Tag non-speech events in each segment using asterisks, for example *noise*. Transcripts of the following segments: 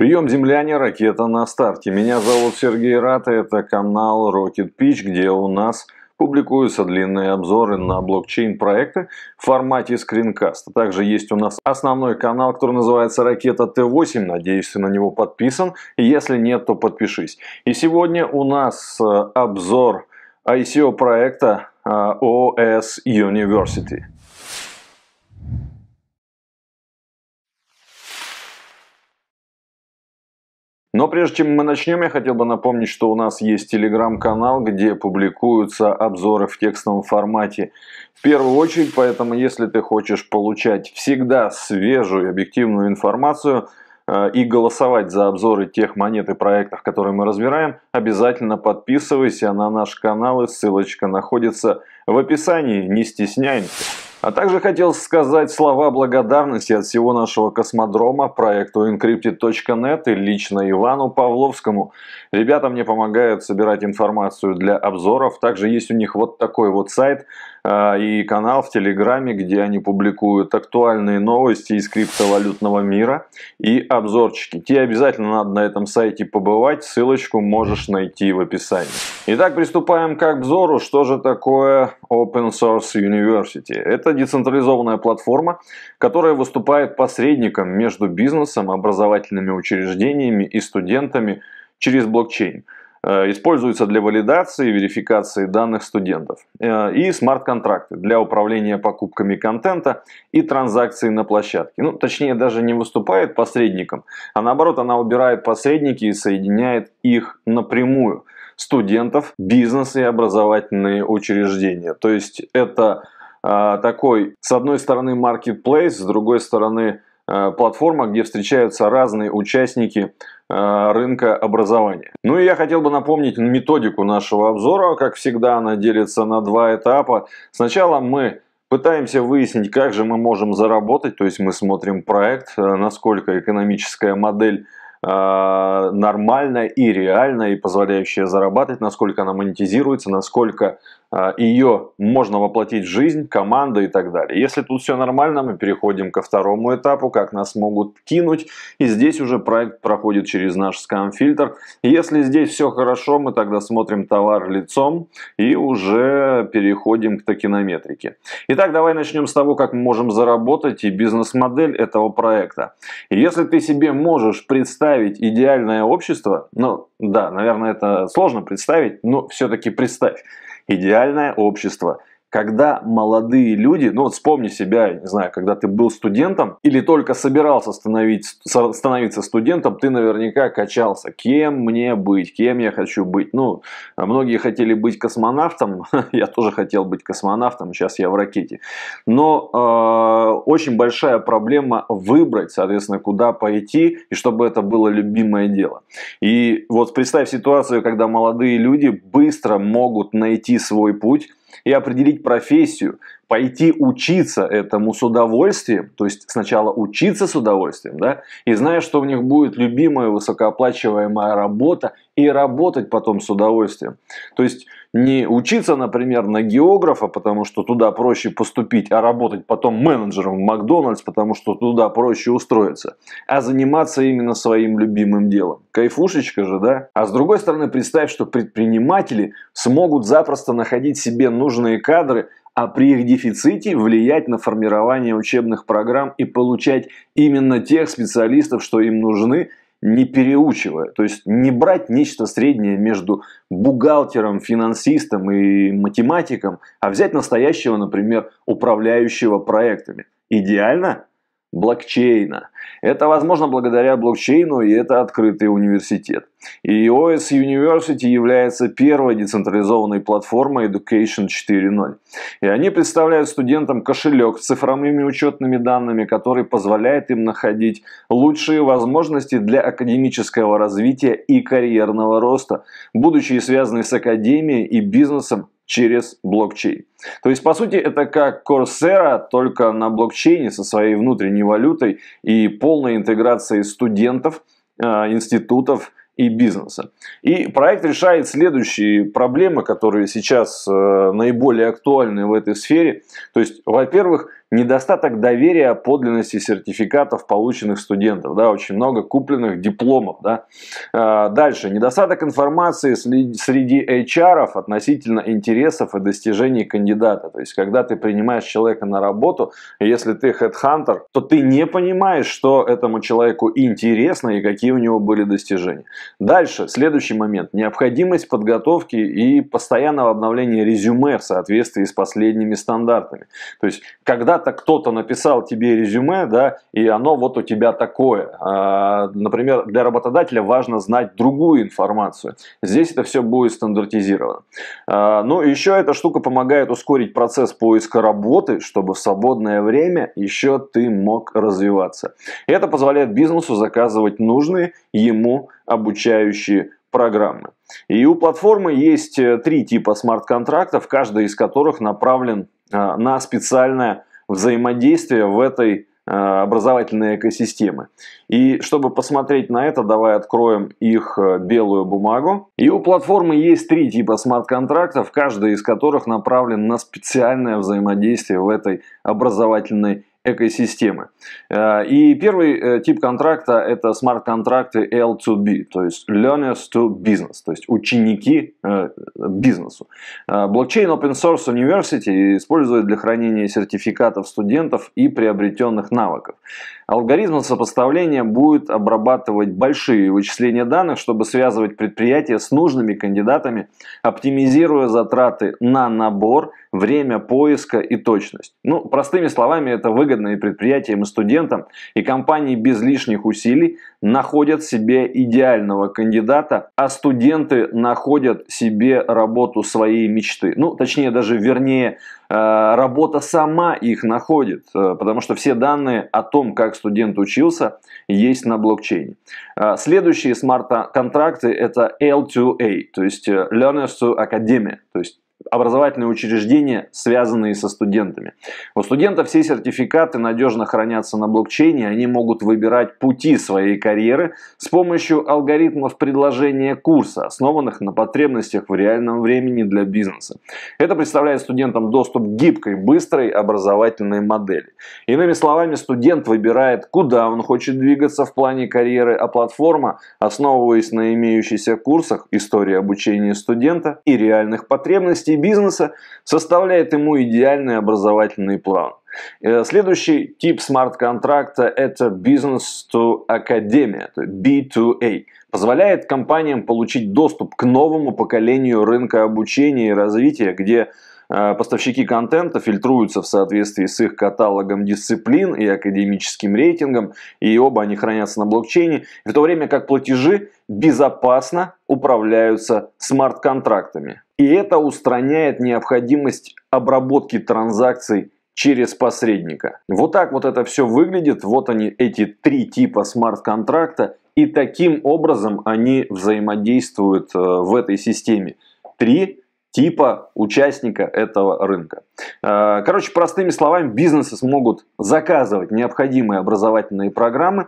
Прием земляне, ракета на старте. Меня зовут Сергей Рата, это канал Rocket Pitch, где у нас публикуются длинные обзоры на блокчейн-проекты в формате скринкаста. Также есть у нас основной канал, который называется «Ракета Т8». Надеюсь, ты на него подписан. Если нет, то подпишись. И сегодня у нас э, обзор ICO проекта OS э, University. Но прежде чем мы начнем, я хотел бы напомнить, что у нас есть телеграм-канал, где публикуются обзоры в текстовом формате. В первую очередь, поэтому если ты хочешь получать всегда свежую объективную информацию э, и голосовать за обзоры тех монет и проектов, которые мы разбираем, обязательно подписывайся на наш канал и ссылочка находится в описании. Не стесняемся. А также хотел сказать слова благодарности от всего нашего космодрома, проекту encrypted.net и лично Ивану Павловскому. Ребята мне помогают собирать информацию для обзоров. Также есть у них вот такой вот сайт – а, и канал в Телеграме, где они публикуют актуальные новости из криптовалютного мира и обзорчики. Тебе обязательно надо на этом сайте побывать, ссылочку можешь найти в описании. Итак, приступаем к обзору. Что же такое Open Source University? Это децентрализованная платформа, которая выступает посредником между бизнесом, образовательными учреждениями и студентами через блокчейн. Э, используется для валидации и верификации данных студентов. Э, и смарт-контракты для управления покупками контента и транзакций на площадке. Ну, точнее, даже не выступает посредником, а наоборот, она убирает посредники и соединяет их напрямую. Студентов, бизнес и образовательные учреждения. То есть это э, такой, с одной стороны, маркетплейс, с другой стороны, Э, платформа, где встречаются разные участники э, рынка образования. Ну и я хотел бы напомнить методику нашего обзора. Как всегда, она делится на два этапа. Сначала мы Пытаемся выяснить, как же мы можем заработать, то есть мы смотрим проект, э, насколько экономическая модель нормальная и реальная, и позволяющая зарабатывать, насколько она монетизируется, насколько а, ее можно воплотить в жизнь, команда и так далее. Если тут все нормально, мы переходим ко второму этапу, как нас могут кинуть. И здесь уже проект проходит через наш скам-фильтр. Если здесь все хорошо, мы тогда смотрим товар лицом и уже переходим к токенометрике. Итак, давай начнем с того, как мы можем заработать и бизнес-модель этого проекта. Если ты себе можешь представить идеальное общество, ну да, наверное, это сложно представить, но все-таки представь. Идеальное общество когда молодые люди, ну вот вспомни себя, не знаю, когда ты был студентом или только собирался становить, становиться студентом, ты наверняка качался, кем мне быть, кем я хочу быть. Ну, а многие хотели быть космонавтом, *laughs* я тоже хотел быть космонавтом, сейчас я в ракете. Но э, очень большая проблема выбрать, соответственно, куда пойти, и чтобы это было любимое дело. И вот представь ситуацию, когда молодые люди быстро могут найти свой путь, и определить профессию, пойти учиться этому с удовольствием, то есть сначала учиться с удовольствием, да, и зная, что у них будет любимая высокооплачиваемая работа, и работать потом с удовольствием. То есть не учиться, например, на географа, потому что туда проще поступить, а работать потом менеджером в Макдональдс, потому что туда проще устроиться, а заниматься именно своим любимым делом. Кайфушечка же, да? А с другой стороны, представь, что предприниматели смогут запросто находить себе нужные кадры – а при их дефиците влиять на формирование учебных программ и получать именно тех специалистов, что им нужны, не переучивая. То есть не брать нечто среднее между бухгалтером, финансистом и математиком, а взять настоящего, например, управляющего проектами. Идеально? блокчейна. Это возможно благодаря блокчейну, и это открытый университет. И O.S. University является первой децентрализованной платформой Education 4.0. И они представляют студентам кошелек с цифровыми учетными данными, который позволяет им находить лучшие возможности для академического развития и карьерного роста, будучи связаны с академией и бизнесом через блокчейн. То есть, по сути, это как Coursera, только на блокчейне со своей внутренней валютой и полной интеграцией студентов, э, институтов и бизнеса. И проект решает следующие проблемы, которые сейчас э, наиболее актуальны в этой сфере. То есть, во-первых, недостаток доверия подлинности сертификатов, полученных студентов, да, очень много купленных дипломов, да. А, дальше, недостаток информации среди HR относительно интересов и достижений кандидата, то есть, когда ты принимаешь человека на работу, если ты хедхантер, то ты не понимаешь, что этому человеку интересно и какие у него были достижения. Дальше, следующий момент, необходимость подготовки и постоянного обновления резюме в соответствии с последними стандартами, то есть, когда когда-то кто-то написал тебе резюме, да, и оно вот у тебя такое. А, например, для работодателя важно знать другую информацию. Здесь это все будет стандартизировано. А, ну, еще эта штука помогает ускорить процесс поиска работы, чтобы в свободное время еще ты мог развиваться. Это позволяет бизнесу заказывать нужные ему обучающие программы. И у платформы есть э, три типа смарт-контрактов, каждый из которых направлен а, на специальное взаимодействия в этой э, образовательной экосистемы. И чтобы посмотреть на это, давай откроем их э, белую бумагу. И у платформы есть три типа смарт-контрактов, каждый из которых направлен на специальное взаимодействие в этой образовательной экосистемы. Э, и первый э, тип контракта – это смарт-контракты L2B, то есть Learners to Business, то есть ученики э, бизнесу. Блокчейн Open Source University использует для хранения сертификатов студентов и приобретенных навыков. Алгоритм сопоставления будет обрабатывать большие вычисления данных, чтобы связывать предприятия с нужными кандидатами, оптимизируя затраты на набор, время поиска и точность. Ну, простыми словами, это выгодно и предприятиям, и студентам, и компании без лишних усилий находят себе идеального кандидата, а студенты находят себе работу своей мечты. Ну, точнее, даже вернее, Э, работа сама их находит, э, потому что все данные о том, как студент учился, есть на блокчейне. Э, следующие смарт-контракты – это L2A, то есть Learners to Academy, то есть образовательные учреждения, связанные со студентами. У студента все сертификаты надежно хранятся на блокчейне, они могут выбирать пути своей карьеры с помощью алгоритмов предложения курса, основанных на потребностях в реальном времени для бизнеса. Это представляет студентам доступ к гибкой, быстрой образовательной модели. Иными словами, студент выбирает, куда он хочет двигаться в плане карьеры, а платформа, основываясь на имеющихся курсах, истории обучения студента и реальных потребностей, деятельности бизнеса, составляет ему идеальный образовательный план. Э, следующий тип смарт-контракта – это бизнес-то-академия, B2A. Позволяет компаниям получить доступ к новому поколению рынка обучения и развития, где э, поставщики контента фильтруются в соответствии с их каталогом дисциплин и академическим рейтингом, и оба они хранятся на блокчейне, в то время как платежи безопасно управляются смарт-контрактами. И это устраняет необходимость обработки транзакций через посредника. Вот так вот это все выглядит. Вот они, эти три типа смарт-контракта. И таким образом они взаимодействуют э, в этой системе. Три типа участника этого рынка. Э, короче, простыми словами, бизнесы смогут заказывать необходимые образовательные программы,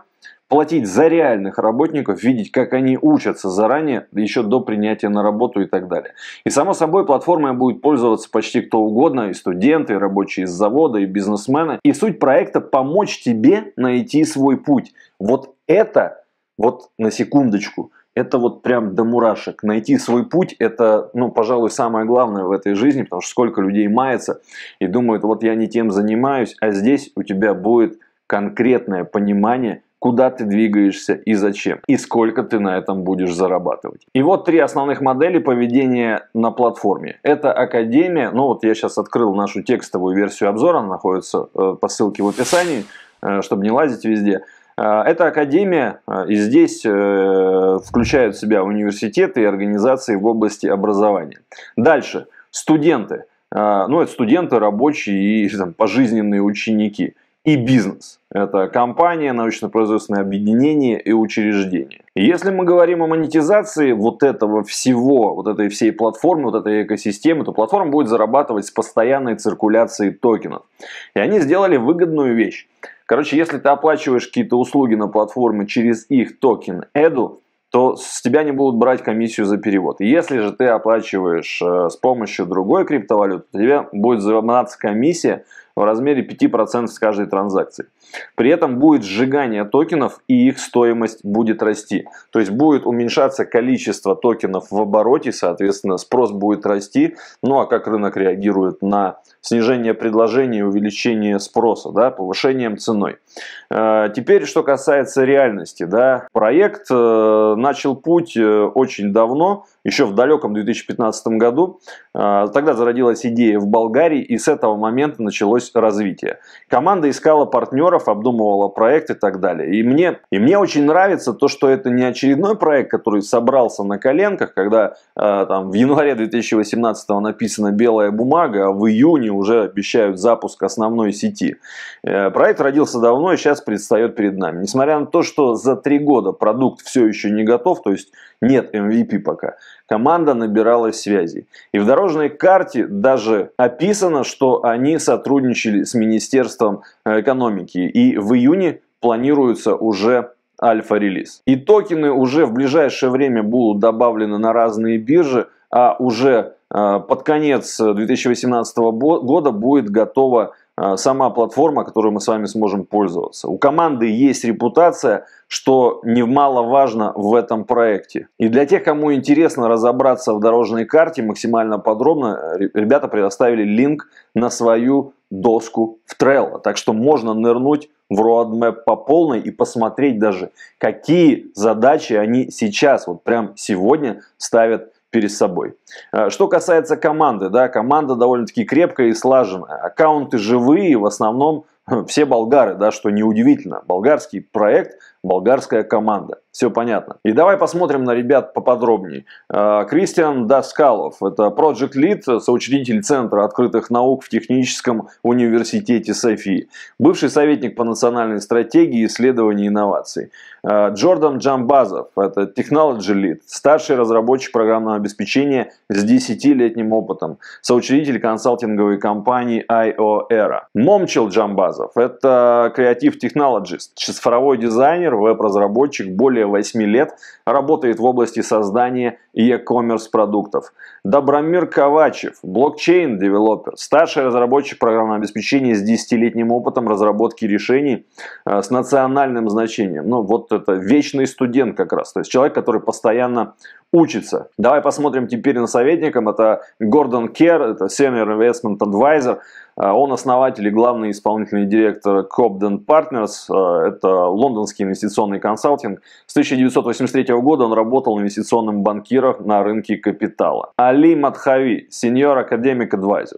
платить за реальных работников, видеть, как они учатся заранее, еще до принятия на работу и так далее. И само собой платформой будет пользоваться почти кто угодно, и студенты, и рабочие из завода, и бизнесмены. И суть проекта – помочь тебе найти свой путь. Вот это, вот на секундочку – это вот прям до мурашек. Найти свой путь, это, ну, пожалуй, самое главное в этой жизни, потому что сколько людей мается и думают, вот я не тем занимаюсь, а здесь у тебя будет конкретное понимание, куда ты двигаешься и зачем, и сколько ты на этом будешь зарабатывать. И вот три основных модели поведения на платформе. Это Академия, ну вот я сейчас открыл нашу текстовую версию обзора, она находится э, по ссылке в описании, э, чтобы не лазить везде. Э, это академия, и здесь включают в себя университеты и организации в области образования. Дальше, студенты. Ну, это студенты, рабочие и *laughs* там, пожизненные ученики и бизнес. Это компания, научно-производственное объединение и учреждение. Если мы говорим о монетизации вот этого всего, вот этой всей платформы, вот этой экосистемы, то платформа будет зарабатывать с постоянной циркуляцией токенов. И они сделали выгодную вещь. Короче, если ты оплачиваешь какие-то услуги на платформе через их токен EDU, то с тебя не будут брать комиссию за перевод. Если же ты оплачиваешь э, с помощью другой криптовалюты, то тебе будет взиматься комиссия, в размере 5% с каждой транзакции. При этом будет сжигание токенов и их стоимость будет расти. То есть будет уменьшаться количество токенов в обороте, соответственно спрос будет расти. Ну а как рынок реагирует на снижение предложения увеличение спроса, да, повышением ценой. Э, теперь, что касается реальности, да, проект э, начал путь э, очень давно, еще в далеком 2015 году. Тогда зародилась идея в Болгарии, и с этого момента началось развитие. Команда искала партнеров, обдумывала проект и так далее. И мне, и мне очень нравится то, что это не очередной проект, который собрался на коленках, когда там в январе 2018 написана белая бумага, а в июне уже обещают запуск основной сети. Э, проект родился давно и сейчас предстает перед нами. Несмотря на то, что за три года продукт все еще не готов, то есть нет MVP пока, команда набирала связей. И в дорожной карте даже описано, что они сотрудничали с Министерством э, экономики. И в июне планируется уже альфа-релиз. И токены уже в ближайшее время будут добавлены на разные биржи, а уже а, под конец 2018 э, года будет готова а, сама платформа, которую мы с вами сможем пользоваться. У команды есть репутация, что немаловажно в этом проекте. И для тех, кому интересно разобраться в дорожной карте максимально подробно, э, ребята предоставили линк на свою доску в Trello. Так что можно нырнуть в roadmap по полной и посмотреть даже, какие задачи они сейчас, вот прям сегодня ставят перед собой. А, что касается команды, да, команда довольно-таки крепкая и слаженная. Аккаунты живые, в основном *laughs* все болгары, да, что неудивительно. Болгарский проект, болгарская команда. Все понятно. И давай посмотрим на ребят поподробнее. Э, Кристиан Даскалов – это Project Lead, соучредитель Центра открытых наук в Техническом университете Софии, бывший советник по национальной стратегии исследований и инноваций. Э, Джордан Джамбазов – это Technology Lead, старший разработчик программного обеспечения с 10-летним опытом, соучредитель консалтинговой компании IOERA. Момчил Джамбазов – это креатив технологист, цифровой дизайнер, веб-разработчик, более более 8 лет работает в области создания e-commerce продуктов. Добромир Ковачев, блокчейн-девелопер, старший разработчик программного обеспечения с 10-летним опытом разработки решений э, с национальным значением. Ну, вот это вечный студент как раз, то есть человек, который постоянно учится. Давай посмотрим теперь на советником. Это Гордон Кер, это Senior Investment Advisor. А, он основатель и главный исполнительный директор Cobden Partners, а, это лондонский инвестиционный консалтинг. С 1983 года он работал инвестиционным банкиром на рынке капитала. Али Матхави, сеньор академик адвайзер,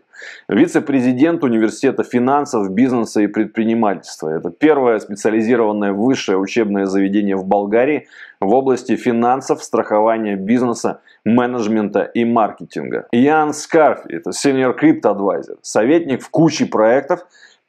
вице-президент университета финансов, бизнеса и предпринимательства. Это первое специализированное высшее учебное заведение в Болгарии, в области финансов, страхования бизнеса, менеджмента и маркетинга. Ян Скарфи, это senior crypto advisor, советник в куче проектов,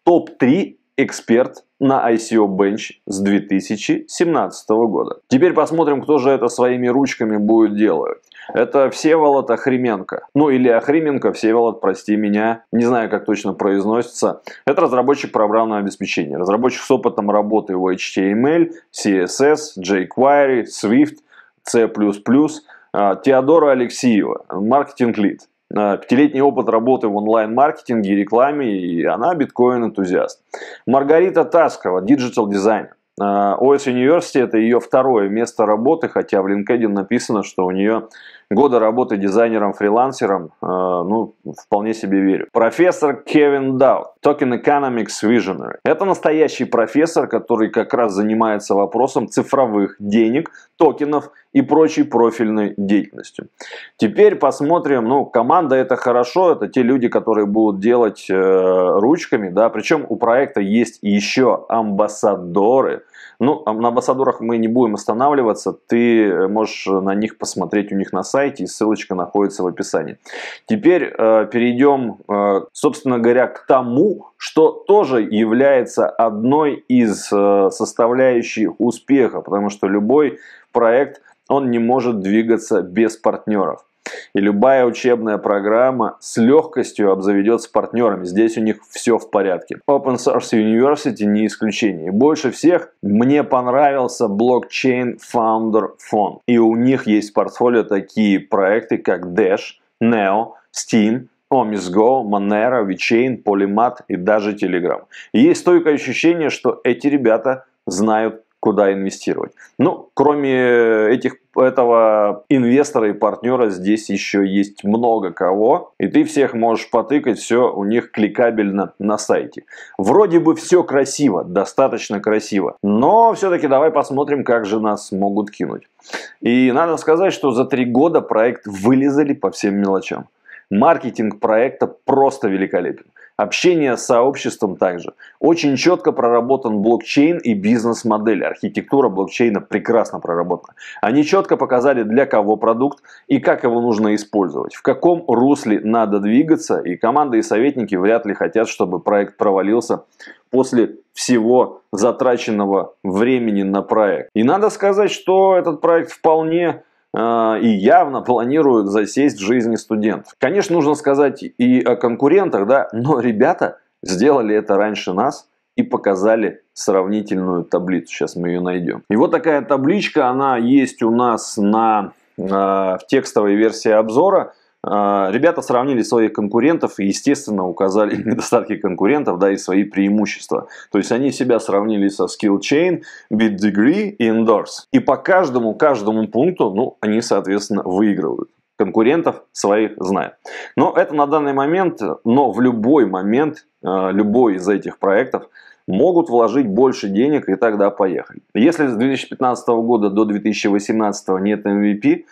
топ-3 эксперт на ICO Bench с 2017 года. Теперь посмотрим, кто же это своими ручками будет делать. Это Всеволод Охрименко. Ну или Охрименко, Всеволод, прости меня, не знаю, как точно произносится. Это разработчик программного обеспечения, разработчик с опытом работы в HTML, CSS, jQuery, Swift, C++, а, Теодора Алексеева, маркетинг-лид. Э, пятилетний опыт работы в онлайн-маркетинге и рекламе, и она биткоин-энтузиаст. Маргарита Таскова, диджитал-дизайнер. Э, ОС University это ее второе место работы, хотя в LinkedIn написано, что у нее года работы дизайнером-фрилансером, э, ну, вполне себе верю. Профессор Кевин Дау, Token Economics Visionary. Это настоящий профессор, который как раз занимается вопросом цифровых денег, токенов и прочей профильной деятельностью. Теперь посмотрим, ну, команда это хорошо, это те люди, которые будут делать э, ручками, да, причем у проекта есть еще амбассадоры – ну, а на амбассадорах мы не будем останавливаться. Ты э, можешь э, на них посмотреть у них на сайте, ссылочка находится в описании. Теперь э, перейдем, э, собственно говоря, к тому, что тоже является одной из э, составляющих успеха, потому что любой проект, он не может двигаться без партнеров. И любая учебная программа с легкостью обзаведется партнерами. Здесь у них все в порядке. Open Source University не исключение. больше всех мне понравился Blockchain Founder Fund. И у них есть в портфолио такие проекты, как Dash, Neo, Steam, Omisgo, Monero, VeChain, Polymat и даже Telegram. И есть стойкое ощущение, что эти ребята знают куда инвестировать. Ну, кроме этих, этого инвестора и партнера здесь еще есть много кого, и ты всех можешь потыкать, все у них кликабельно на сайте. Вроде бы все красиво, достаточно красиво, но все-таки давай посмотрим, как же нас могут кинуть. И надо сказать, что за три года проект вылезали по всем мелочам. Маркетинг проекта просто великолепен. Общение с сообществом также. Очень четко проработан блокчейн и бизнес-модель. Архитектура блокчейна прекрасно проработана. Они четко показали, для кого продукт и как его нужно использовать. В каком русле надо двигаться. И команда и советники вряд ли хотят, чтобы проект провалился после всего затраченного времени на проект. И надо сказать, что этот проект вполне Э, и явно планируют засесть в жизни студентов. Конечно, нужно сказать и о конкурентах, да, но ребята сделали это раньше нас и показали сравнительную таблицу. Сейчас мы ее найдем. И вот такая табличка, она есть у нас на э, в текстовой версии обзора. А, ребята сравнили своих конкурентов и, естественно, указали *clears throat* недостатки конкурентов, да, и свои преимущества. То есть они себя сравнили со SkillChain, BitDegree и Endorse. И по каждому, каждому пункту, ну, они, соответственно, выигрывают конкурентов своих знает. Но это на данный момент, но в любой момент, а, любой из этих проектов могут вложить больше денег и тогда поехали. Если с 2015 года до 2018 нет MVP,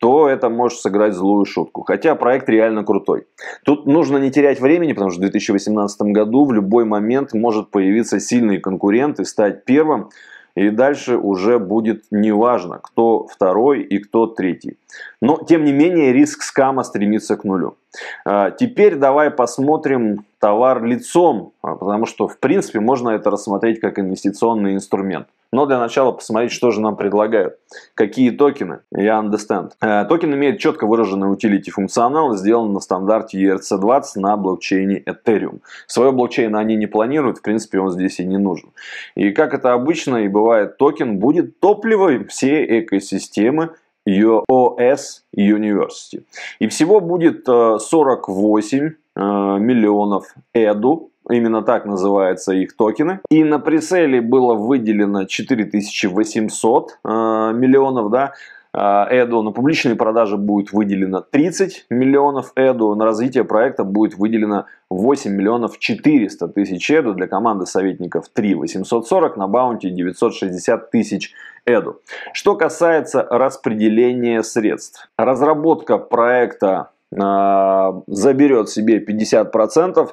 то это может сыграть злую шутку. Хотя проект реально крутой. Тут нужно не терять времени, потому что в 2018 году в любой момент может появиться сильный конкурент и стать первым. И дальше уже будет неважно, кто второй и кто третий. Но, тем не менее, риск скама стремится к нулю. А, теперь давай посмотрим товар лицом, а, потому что, в принципе, можно это рассмотреть как инвестиционный инструмент. Но для начала посмотреть, что же нам предлагают. Какие токены? Я understand. Э, токен имеет четко выраженный утилити функционал, сделан на стандарте ERC20 на блокчейне Ethereum. Свое блокчейн они не планируют, в принципе он здесь и не нужен. И как это обычно и бывает, токен будет топливом всей экосистемы e OS University. И всего будет 48 э, э, миллионов EDU, Именно так называются их токены. И на преселе было выделено 4800 э, миллионов, да, э, Эду на публичные продажи будет выделено 30 миллионов Эду, на развитие проекта будет выделено 8 миллионов 400 тысяч Эду, для команды советников 3 840, на баунти 960 тысяч Эду. Что касается распределения средств. Разработка проекта а, заберет себе 50%,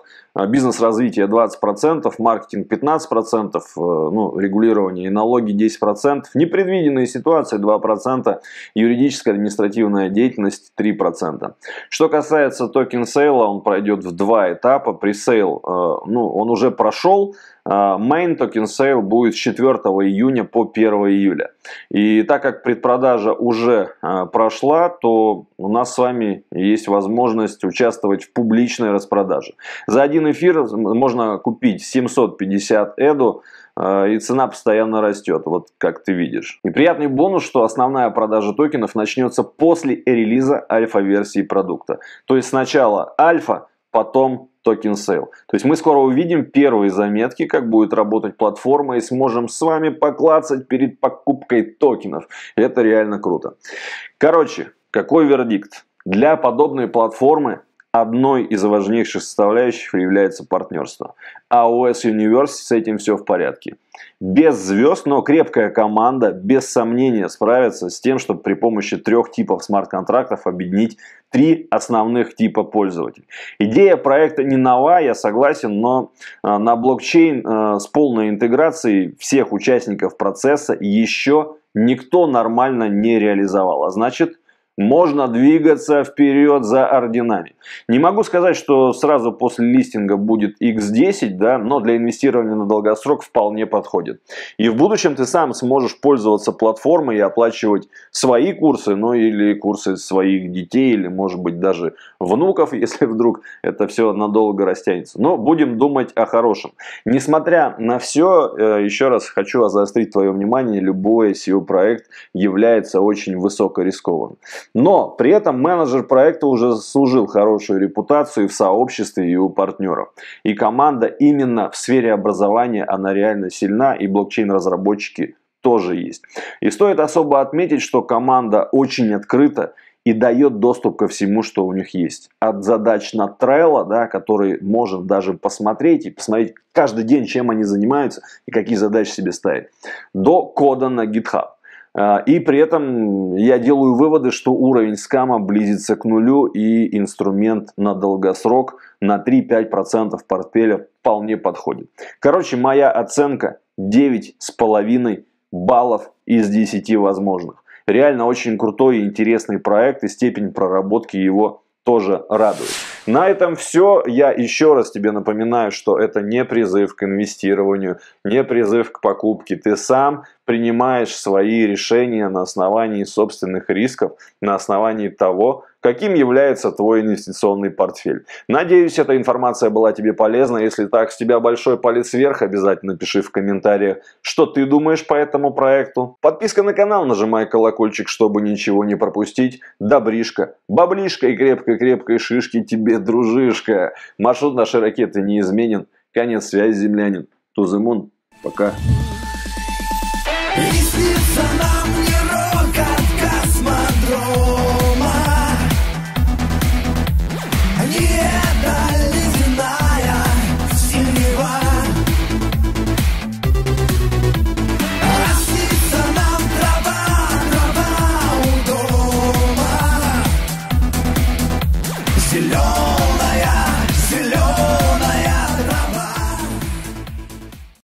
бизнес развитие 20%, маркетинг 15%, э, ну, регулирование и налоги 10%, непредвиденные ситуации 2%, юридическая административная деятельность 3%. Что касается токен сейла, он пройдет в два этапа. при Пресейл, э, ну, он уже прошел, а, main токен сейл будет с 4 июня по 1 июля. И так как предпродажа уже а, прошла, то у нас с вами есть возможность участвовать в публичной распродаже. За один эфир можно купить 750 эду, а, и цена постоянно растет, вот как ты видишь. И приятный бонус, что основная продажа токенов начнется после релиза альфа-версии продукта. То есть сначала альфа, потом токен сейл. То есть мы скоро увидим первые заметки, как будет работать платформа и сможем с вами поклацать перед покупкой токенов. Это реально круто. Короче, какой вердикт? Для подобной платформы Одной из важнейших составляющих является партнерство. А у S University с этим все в порядке. Без звезд, но крепкая команда без сомнения справится с тем, чтобы при помощи трех типов смарт-контрактов объединить три основных типа пользователей. Идея проекта не нова, я согласен, но а, на блокчейн а, с полной интеграцией всех участников процесса еще никто нормально не реализовал. А значит, можно двигаться вперед за орденами. Не могу сказать, что сразу после листинга будет X10, да, но для инвестирования на долгосрок вполне подходит. И в будущем ты сам сможешь пользоваться платформой и оплачивать свои курсы, ну или курсы своих детей, или может быть даже внуков, *laughs* если вдруг это все надолго растянется. Но будем думать о хорошем. Несмотря на все, э, еще раз хочу заострить твое внимание, любой SEO-проект является очень высокорискованным. Но при этом менеджер проекта уже заслужил хорошую репутацию и в сообществе, и у партнеров. И команда именно в сфере образования, она реально сильна, и блокчейн-разработчики тоже есть. И стоит особо отметить, что команда очень открыта и дает доступ ко всему, что у них есть. От задач на Trello, да, который может даже посмотреть и посмотреть каждый день, чем они занимаются и какие задачи себе ставят, до кода на GitHub. А, и при этом я делаю выводы, что уровень скама близится к нулю и инструмент на долгосрок на 3-5% портфеля вполне подходит. Короче, моя оценка 9,5 баллов из 10 возможных. Реально очень крутой и интересный проект и степень проработки его тоже радует. На этом все. Я еще раз тебе напоминаю, что это не призыв к инвестированию, не призыв к покупке. Ты сам принимаешь свои решения на основании собственных рисков, на основании того, каким является твой инвестиционный портфель. Надеюсь, эта информация была тебе полезна. Если так, с тебя большой палец вверх. Обязательно пиши в комментариях, что ты думаешь по этому проекту. Подписка на канал, нажимай колокольчик, чтобы ничего не пропустить. Добришка, баблишка и крепкой-крепкой шишки тебе, дружишка. Маршрут нашей ракеты неизменен. Конец связи, землянин. Тузымун. Пока. Ресница.